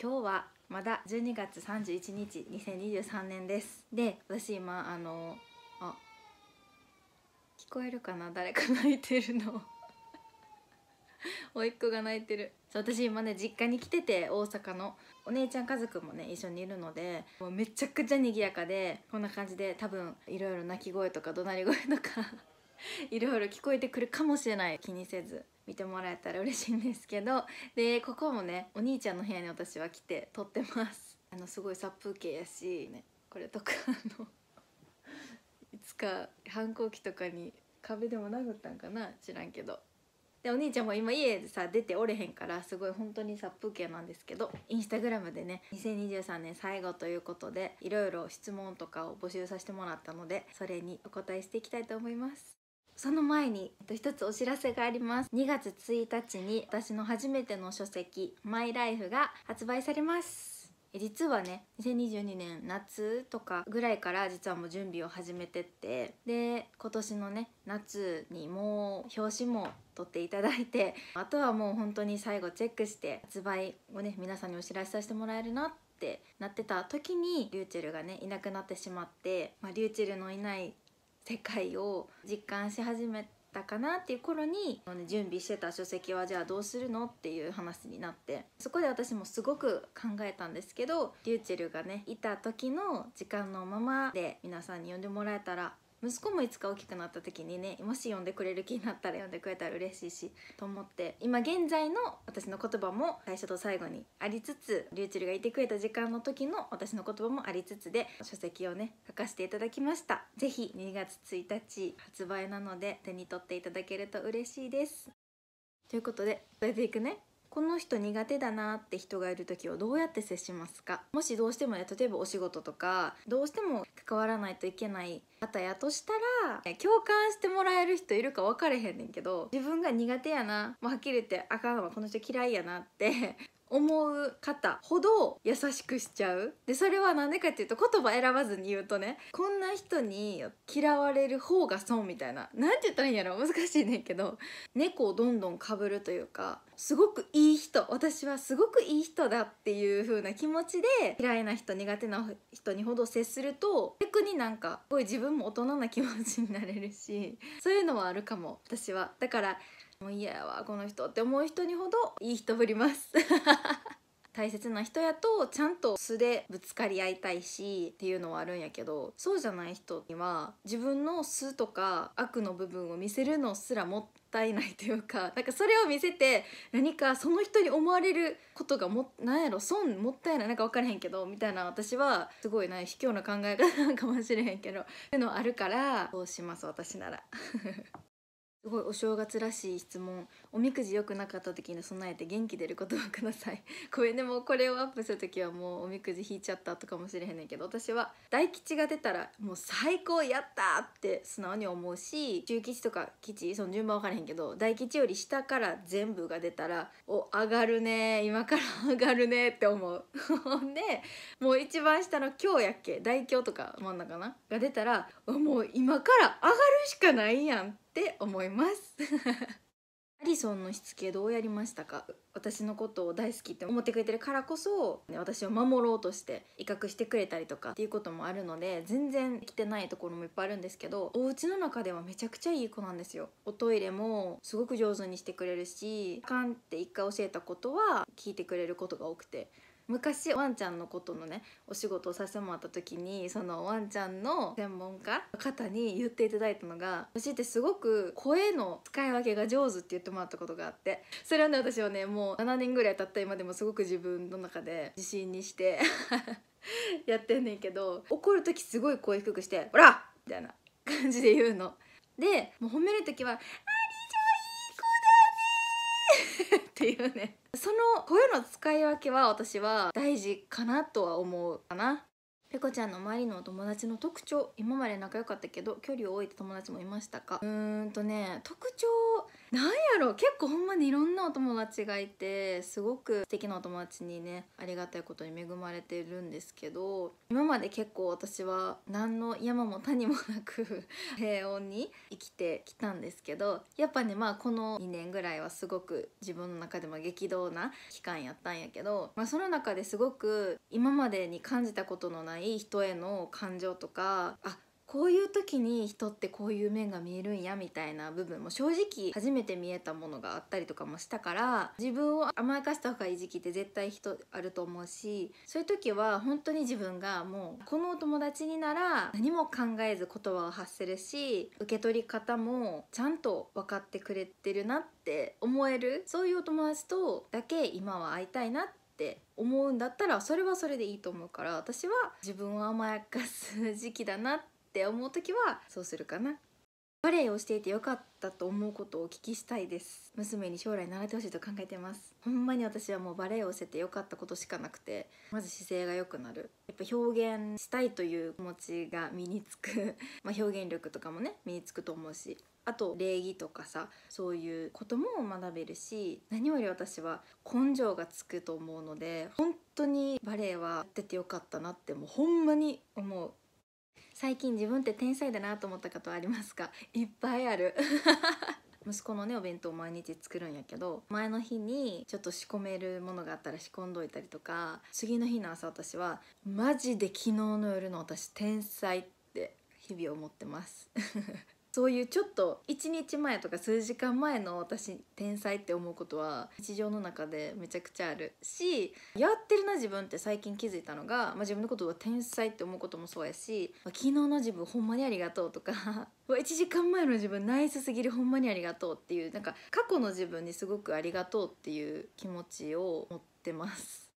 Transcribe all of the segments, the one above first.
今日はまだ12月31日2023年ですで私今あのあ聞こえるかな誰か泣いてるの 甥っ子が泣いてるそう私今ね実家に来てて大阪のお姉ちゃん家族もね一緒にいるのでもうめちゃくちゃ賑やかでこんな感じで多分いろいろ泣き声とか怒鳴り声とか いろいろ聞こえてくるかもしれない気にせず見てもらえたら嬉しいんですけどでここもねお兄ちゃんの部屋に私は来て撮ってますあのすごい殺風景やし、ね、これとかあのいつか反抗期とかに壁でも殴ったんかな知らんけどでお兄ちゃんも今家でさ出ておれへんからすごい本当に殺風景なんですけどインスタグラムでね2023年最後ということでいろいろ質問とかを募集させてもらったのでそれにお答えしていきたいと思いますその前に一つお知らせがあります2月1日に私の初めての書籍「マイライフが発売されます実はね2022年夏とかぐらいから実はもう準備を始めてってで今年のね夏にもう表紙も取っていただいてあとはもう本当に最後チェックして発売をね皆さんにお知らせさせてもらえるなってなってた時にリューチェルがねいなくなってしまって、まあ、リューチェルのいない世界を実感し始めたかなっていう頃に準備してた書籍はじゃあどうするのっていう話になってそこで私もすごく考えたんですけどリューチェルがねいた時の時間のままで皆さんに呼んでもらえたら息子もいつか大きくなった時にねもし読んでくれる気になったら読んでくれたら嬉しいしと思って今現在の私の言葉も最初と最後にありつつりゅうちぇるがいてくれた時間の時の私の言葉もありつつで書籍をね書かせていただきました是非2月1日発売なので手に取っていただけると嬉しいですということで伝えていくねこの人苦手だなって人がいる時をどうやって接しますかもしどうしてもね例えばお仕事とかどうしても関わらないといけない方やとしたら共感してもらえる人いるか分かれへんねんけど自分が苦手やなもうはっきり言ってあかんわこの人嫌いやなって思う方ほど優しくしちゃうでそれは何でかっていうと言葉選ばずに言うとねこんな人に嫌われる方が損みたいな何て言ったらいいんやろ難しいねんけど猫をどんどんかぶるというかすごくいい人私はすごくいい人だっていう風な気持ちで嫌いな人苦手な人にほど接すると逆になんかすごい自分も大人な気持ちになれるしそういうのはあるかも私はだからもう嫌やわこの人って思う人にほどいい人ぶります 大切な人やとちゃんと素でぶつかり合いたいしっていうのはあるんやけどそうじゃない人には自分の素とか悪の部分を見せるのすらもったいないというかなんかそれを見せて何かその人に思われることがもなんやろ損もったいないなんか分からへんけどみたいな私はすごいな卑怯な考え方かもしれへんけどっていうのあるからそうします私なら。すごいお正月らしい質問おみくじ良くなかった時に備えて元気出る言葉ください これでもこれをアップする時はもうおみくじ引いちゃったとかもしれへんねんけど私は大吉が出たらもう最高やったって素直に思うし中吉とか吉その順番分からへんけど大吉より下から全部が出たらお上がるね今から上がるねって思う でもう一番下の今日やっけ大凶とか真ん中なが出たらもう今から上がるしかないやんってって思います アリソンのしつけどうやりましたか私のことを大好きって思ってくれてるからこそ、ね、私を守ろうとして威嚇してくれたりとかっていうこともあるので全然来てないところもいっぱいあるんですけどお家の中ではめちゃくちゃいい子なんですよおトイレもすごく上手にしてくれるしカンって一回教えたことは聞いてくれることが多くて昔ワンちゃんのことのねお仕事をさせてもらった時にそのワンちゃんの専門家の方に言っていただいたのが私ってすごく声の使い分けが上手って言ってもらったことがあってそれはね私はねもう7年ぐらい経った今でもすごく自分の中で自信にして やってんねんけど怒る時すごい声低くして「ほら!」みたいな感じで言うの。でもう褒める時は「あっていうねその声の使い分けは私は大事かなとは思うかなペコちゃんの周りのお友達の特徴今まで仲良かったけど距離を置いた友達もいましたかうーんとね特徴なんやろ結構ほんまにいろんなお友達がいてすごく素敵なお友達にねありがたいことに恵まれてるんですけど今まで結構私は何の山も谷もなく 平穏に生きてきたんですけどやっぱねまあこの2年ぐらいはすごく自分の中でも激動な期間やったんやけど、まあ、その中ですごく今までに感じたことのないない人への感情とかあこういう時に人ってこういう面が見えるんやみたいな部分も正直初めて見えたものがあったりとかもしたから自分を甘やかした方がいい時期って絶対人あると思うしそういう時は本当に自分がもうこのお友達になら何も考えず言葉を発するし受け取り方もちゃんと分かってくれてるなって思えるそういうお友達とだけ今は会いたいなって思うんだったらそれはそれでいいと思うから私は自分を甘やかす時期だなって思う時はそうするかなバレエをしていて良かったと思うことをお聞きしたいです娘に将来習ってほしいと考えてますほんまに私はもうバレエをしてて良かったことしかなくてまず姿勢が良くなるやっぱ表現したいという気持ちが身につくま表現力とかもね身につくと思うしあと礼儀とかさそういうことも学べるし何より私は根性がつくと思うので本当にバレエはやっててよかったなってもうほんまに思う。最近自分って天才だなと思ったことありますかいっぱいある 息子のねお弁当毎日作るんやけど前の日にちょっと仕込めるものがあったら仕込んどいたりとか次の日の朝私はマジで昨日の夜の私天才って日々思ってます そういうちょっと1日前とか数時間前の私天才って思うことは日常の中でめちゃくちゃあるしやってるな自分って最近気づいたのが、まあ、自分のことは天才って思うこともそうやし、まあ、昨日の自分ほんまにありがとうとか1 時間前の自分ナイスすぎるほんまにありがとうっていうなんか過去の自分にすごくありがとうっていう気持ちを持ってます。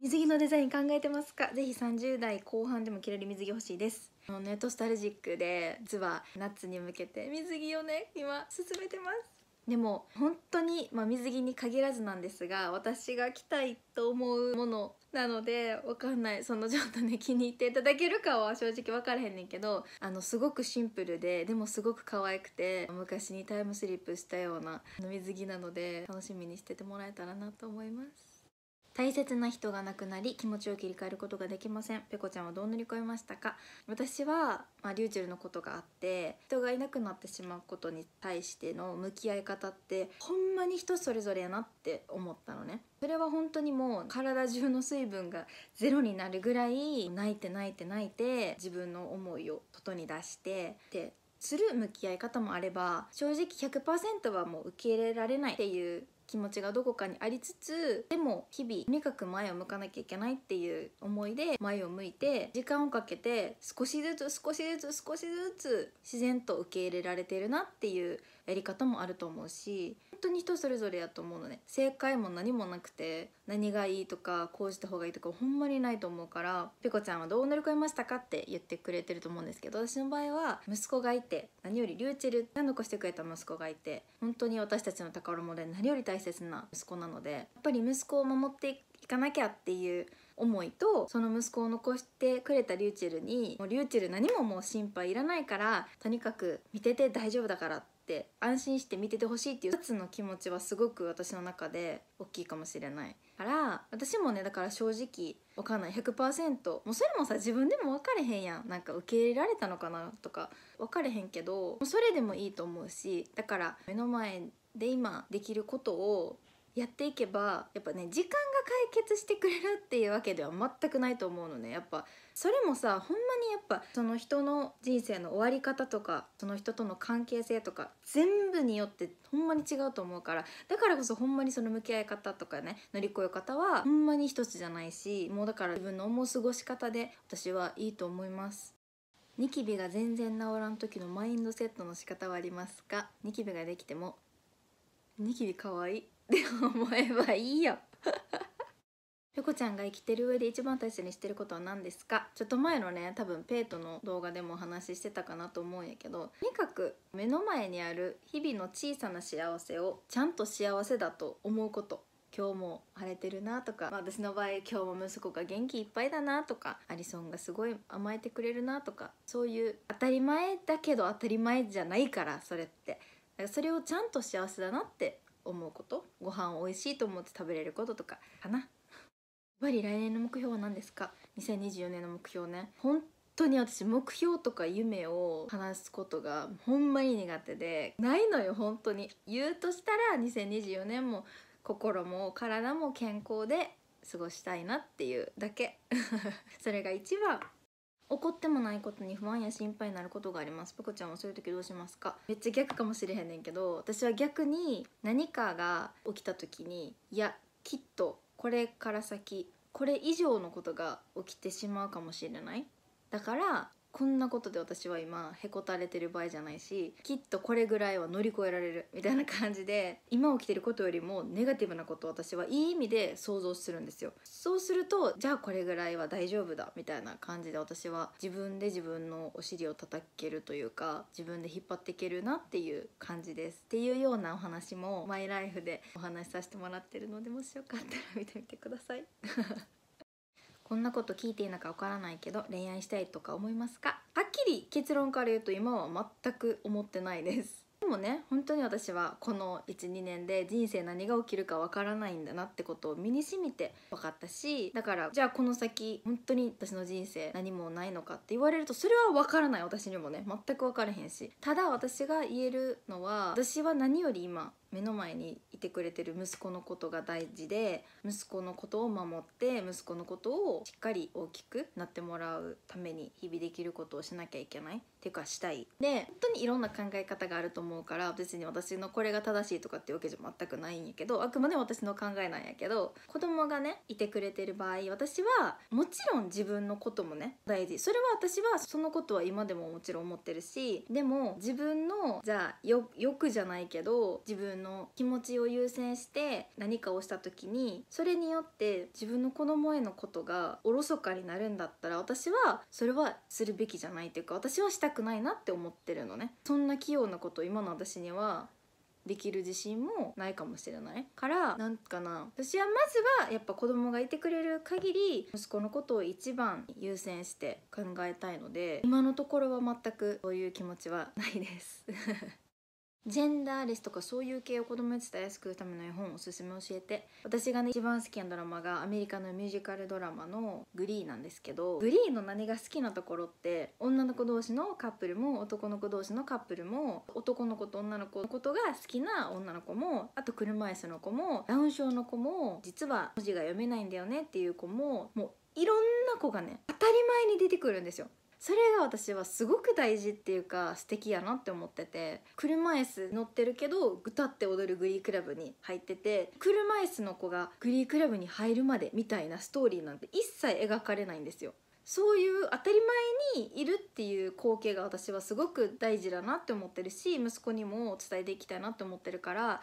水着のデザイン考えてますかぜひ30代後半でも着れる水着欲しいですネットスタルジックでズバ夏に向けて水着をね今進めてますでも本当に、まあ、水着に限らずなんですが私が着たいと思うものなのでわかんないそのちょっとね 気に入っていただけるかは正直わからへんねんけどあのすごくシンプルででもすごく可愛くて昔にタイムスリップしたような水着なので楽しみにしててもらえたらなと思います。大切な人が亡くなり気持ちを切り替えることができませんペコちゃんはどう乗り越えましたか私は、まあ、リューチェルのことがあって人がいなくなってしまうことに対しての向き合い方ってほんまに人それぞれやなって思ったのねそれは本当にもう体中の水分がゼロになるぐらい泣いて泣いて泣いて自分の思いを外に出してでする向き合い方もあれば正直100%はもう受け入れられないっていう気持ちがどこかにありつつでも日々とにかく前を向かなきゃいけないっていう思いで前を向いて時間をかけて少しずつ少しずつ少しずつ自然と受け入れられてるなっていうやり方もあると思うし当に人それぞれやと思うのね正解も何もなくて何がいいとかこうした方がいいとかほんまにないと思うからペコちゃんはどう乗り越えましたかって言ってくれてると思うんですけど私の場合は息子がいて何よりリューチェルが残してくれた息子がいて本当に私たちの宝物で何より大切な息子なのでやっぱり息子を守っていかなきゃっていう思いとその息子を残してくれたリューチェルにもうリューチェル何ももう心配いらないからとにかく見てて大丈夫だからってって安心して見ててほしいっていう2つの気持ちはすごく私の中で大きいかもしれないから私もねだから正直わかんない100%もうそれもさ自分でも分かれへんやんなんか受け入れられたのかなとか分かれへんけどそれでもいいと思うしだから目の前で今できることをやっていけばやっぱね時間が解決してくれるっていうわけでは全くないと思うのねやっぱそれもさほんまにやっぱその人の人生の終わり方とかその人との関係性とか全部によってほんまに違うと思うからだからこそほんまにその向き合い方とかね乗り越え方はほんまに一つじゃないしもうだから自分の思う過ごし方で私はいいと思います。ニキビが全然治らん時のマインドセットの仕方はありますかニキビができてもニキビかわいいって思えばいいよペコ ちゃんが生きてる上で一番大切にしてることは何ですかちょっと前のね多分ペイトの動画でもお話ししてたかなと思うんやけどとにかく目の前にある日々の小さな幸せをちゃんと幸せだと思うこと今日も晴れてるなとか、まあ、私の場合今日も息子が元気いっぱいだなとかアリソンがすごい甘えてくれるなとかそういう当たり前だけど当たり前じゃないからそれってそれをちゃんと幸せだなって思うことご飯を美味しいと思って食べれることとかかな。やっぱり来年の目標は何ですか2024年の目標ね本当に私目標とか夢を話すことがほんまに苦手でないのよ本当に言うとしたら2024年も心も体も健康で過ごしたいなっていうだけ それが一番怒ってもないことに不安や心配になることがありますぽこちゃんはそういう時どうしますかめっちゃ逆かもしれへんねんけど私は逆に何かが起きた時にいやきっとこれから先これ以上のことが起きてしまうかもしれないだからこんなことで私は今へこたれてる場合じゃないしきっとこれぐらいは乗り越えられるみたいな感じで今起きてることよりもネガティブなことを私はいい意味で想像するんですよそうするとじゃあこれぐらいは大丈夫だみたいな感じで私は自分で自分のお尻を叩けるというか自分で引っ張っていけるなっていう感じですっていうようなお話もマイライフでお話しさせてもらってるのでもしよかったら見てみてくださいこんなこと聞いていいのかわからないけど恋愛したいとか思いますかはっきり結論から言うと今は全く思ってないですでもね本当に私はこの12年で人生何が起きるかわからないんだなってことを身にしみて分かったしだからじゃあこの先本当に私の人生何もないのかって言われるとそれは分からない私にもね全く分からへんしただ私が言えるのは私は何より今目の前にいてくれてる息子のことが大事で息子のことを守って息子のことをしっかり大きくなってもらうために日々できることをしなきゃいけないっていうかしたいで本当にいろんな考え方があると思うから別に私のこれが正しいとかっていうわけじゃ全くないんやけどあくまで私の考えなんやけど子供がねいてくれてる場合私はもちろん自分のこともね大事それは私はそのことは今でももちろん思ってるしでも自分のじゃあよくじゃないけど自分の気持ちを優先して何かをした時にそれによって自分の子供へのことがおろそかになるんだったら私はそれはするべきじゃないというか私はしたくないなって思ってるのねそんな器用なこと今の私にはできる自信もないかもしれないからなんかな私はまずはやっぱ子供がいてくれる限り息子のことを一番優先して考えたいので今のところは全くそういう気持ちはないですジェンダーレスとかそういう系を子供に伝えやすくするための絵本おすすめ教えて私がね一番好きなドラマがアメリカのミュージカルドラマの「グリー」なんですけどグリーの何が好きなところって女の子同士のカップルも男の子同士のカップルも男の子と女の子のことが好きな女の子もあと車椅子の子もダウン症の子も実は文字が読めないんだよねっていう子ももういろんな子がね当たり前に出てくるんですよそれが私はすごく大事っていうか素敵やなって思ってて車椅子乗ってるけど歌って踊るグリークラブに入ってて車椅子の子がグリークラブに入るまでみたいなストーリーなんて一切描かれないんですよそういう当たり前にいるっていう光景が私はすごく大事だなって思ってるし息子にも伝えていきたいなって思ってるからあんま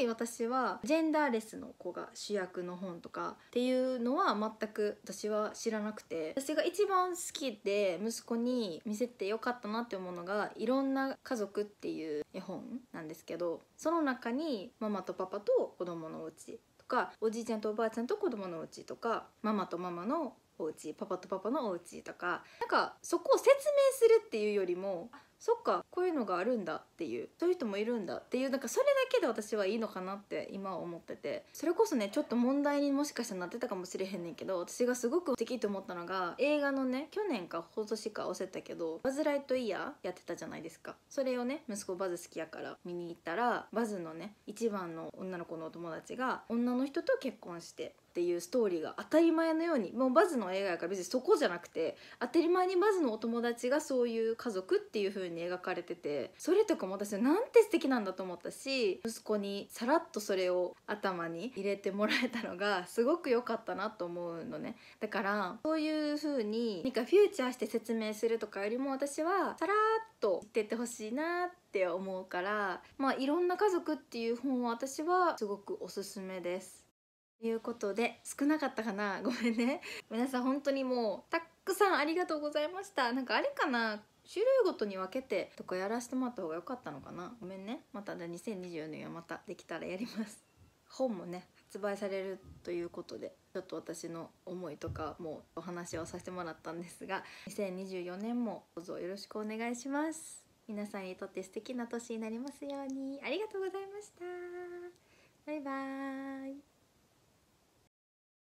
り私はジェンダーレスの子が主役の本とかっていうのは全く私は知らなくて私が一番好きで息子に見せてよかったなって思うのが「いろんな家族」っていう絵本なんですけどその中にママとパパと子供のうちとかおじいちゃんとおばあちゃんと子供のうちとかママとママのお家パパとパパのお家とかなんかそこを説明するっていうよりもそっかこういうのがあるんだっていうそういう人もいるんだっていうなんかそれだけで私はいいのかなって今は思っててそれこそねちょっと問題にもしかしたらなってたかもしれへんねんけど私がすごく素敵と思ったのが映画のね去年か今年か忘れたけど「バズ・ライト・イヤー」やってたじゃないですかそれをね息子バズ好きやから見に行ったらバズのね一番の女の子のお友達が女の人と結婚してっていうストーリーが当たり前のようにもうバズの映画やから別にそこじゃなくて当たり前にバズのお友達がそういう家族っていう風に描かれててそれとかも私なんて素敵なんだと思ったし息子にさらっとそれを頭に入れてもらえたのがすごく良かったなと思うのねだからそういう風に何かフューチャーして説明するとかよりも私はさらっと言ってってほしいなってって思うからまあいろんな家族っていう本は私はすごくおすすめですということで少なかったかな ごめんね皆さん本当にもうたくさんありがとうございましたなんかあれかな種類ごとに分けてとかやらせてもらった方が良かったのかなごめんねまた2024年はまたできたらやります本もね発売されるということでちょっと私の思いとかもお話をさせてもらったんですが2024年もどうぞよろしくお願いします皆さんにとって素敵な年になりますようにありがとうございましたバイバーイ